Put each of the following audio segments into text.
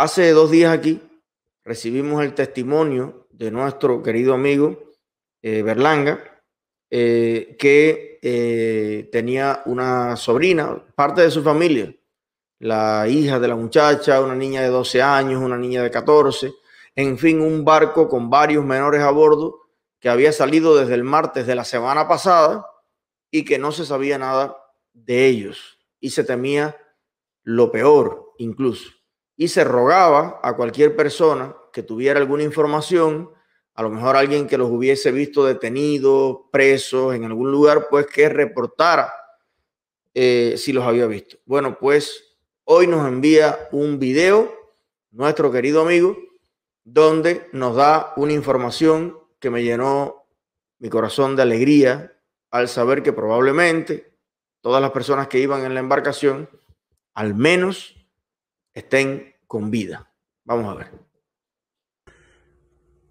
Hace dos días aquí recibimos el testimonio de nuestro querido amigo eh, Berlanga, eh, que eh, tenía una sobrina, parte de su familia, la hija de la muchacha, una niña de 12 años, una niña de 14, en fin, un barco con varios menores a bordo que había salido desde el martes de la semana pasada y que no se sabía nada de ellos y se temía lo peor incluso y se rogaba a cualquier persona que tuviera alguna información, a lo mejor alguien que los hubiese visto detenidos, presos en algún lugar, pues que reportara eh, si los había visto. Bueno, pues hoy nos envía un video nuestro querido amigo, donde nos da una información que me llenó mi corazón de alegría al saber que probablemente todas las personas que iban en la embarcación, al menos estén con vida. Vamos a ver.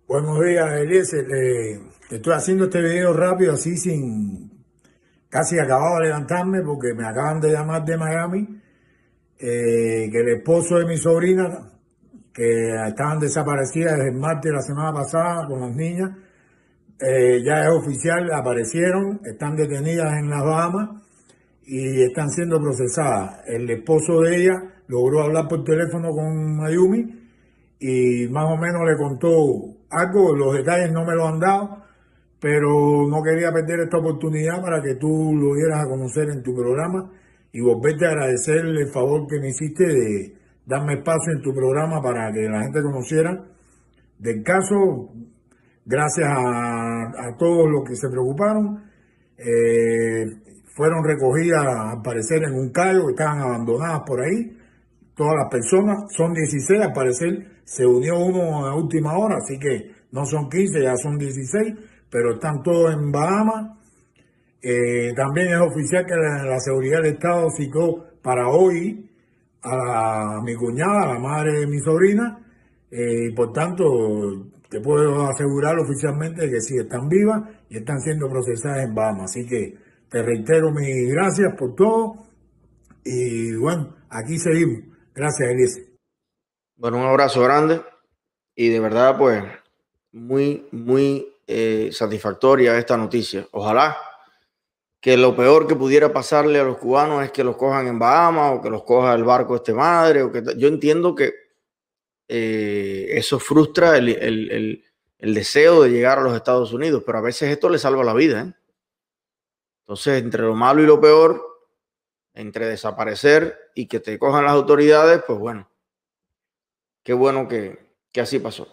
Buenos días, Eliezer. estoy haciendo este video rápido, así sin casi acabado de levantarme, porque me acaban de llamar de Miami, eh, que el esposo de mi sobrina, que estaban desaparecidas desde el martes de la semana pasada con las niñas, eh, ya es oficial, aparecieron, están detenidas en las Bahamas y están siendo procesadas. El esposo de ella logró hablar por teléfono con Mayumi y más o menos le contó algo, los detalles no me lo han dado, pero no quería perder esta oportunidad para que tú lo dieras a conocer en tu programa y volverte a agradecer el favor que me hiciste de darme espacio en tu programa para que la gente conociera del caso. Gracias a, todos los que se preocuparon. Eh, fueron recogidas al parecer en un cargo, estaban abandonadas por ahí, todas las personas, son 16 al parecer, se unió uno a última hora, así que no son 15, ya son 16, pero están todos en Bahamas. Eh, también es oficial que la, seguridad del Estado citó para hoy a, mi cuñada, a la madre de mi sobrina, eh, y por tanto te puedo asegurar oficialmente que sí están vivas y están siendo procesadas en Bahamas, así que te reitero mis gracias por todo y bueno, aquí seguimos. Gracias, Elise. Bueno, un abrazo grande y de verdad, pues, muy, muy eh, satisfactoria esta noticia. Ojalá que lo peor que pudiera pasarle a los cubanos es que los cojan en Bahamas o que los coja el barco este madre. O que yo entiendo que eh, eso frustra el, el, deseo de llegar a los Estados Unidos, pero a veces esto le salva la vida. ¿eh? Entonces, entre lo malo y lo peor, entre desaparecer y que te cojan las autoridades, pues bueno, qué bueno que, que así pasó.